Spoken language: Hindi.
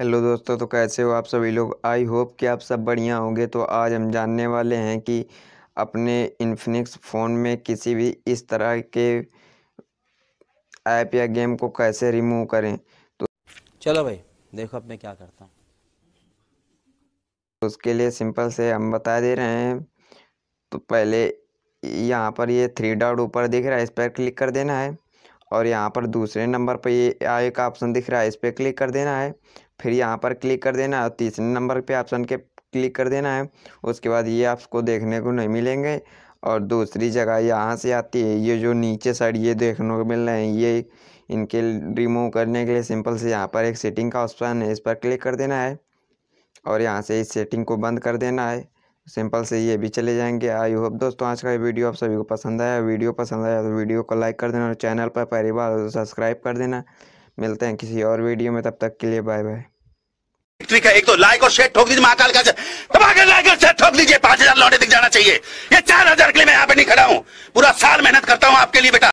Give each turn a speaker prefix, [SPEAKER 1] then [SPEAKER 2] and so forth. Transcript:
[SPEAKER 1] हेलो दोस्तों तो कैसे हो आप सभी लोग आई होप कि आप सब बढ़िया होंगे तो आज हम जानने वाले हैं कि अपने इन्फिनिक्स फ़ोन में किसी भी इस तरह के ऐप या गेम को कैसे रिमूव करें तो चलो भाई देखो
[SPEAKER 2] अब मैं क्या करता हूँ
[SPEAKER 1] तो उसके लिए सिंपल से हम बता दे रहे हैं तो पहले यहाँ पर ये थ्री डॉट ऊपर दिख रहा है इस पर क्लिक कर देना है और यहाँ पर दूसरे नंबर पर ये एक ऑप्शन दिख रहा है इस पर क्लिक कर देना है फिर यहाँ पर क्लिक कर देना और तीसरे नंबर पे ऑप्शन के क्लिक कर देना है उसके बाद ये आपको देखने को नहीं मिलेंगे और दूसरी जगह यहाँ से आती है ये जो नीचे साइड ये देखने को मिल रहे हैं ये इनके रिमूव करने के लिए सिंपल से यहाँ पर एक सेटिंग का ऑप्शन है इस पर क्लिक कर देना है और यहाँ से इस सेटिंग को बंद कर देना है सिंपल से ये भी चले जाएंगे आई होप दोस्तों आज का वीडियो आप सभी को पसंद आया वीडियो पसंद आया तो वीडियो को लाइक कर देना और चैनल पर पहली बार सब्सक्राइब तो कर देना मिलते हैं किसी और वीडियो में तब तक के लिए बाय बाय
[SPEAKER 3] का है एक तो लाइक और शेयर ठोक दीजिए महाकाल का तबाकर लाइक और शेयर ठोक दीजिए पांच हजार लौटे दिख जाना चाहिए ये चार हजार के लिए मैं यहाँ पे नहीं खड़ा हूँ पूरा साल मेहनत करता हूँ आपके लिए बेटा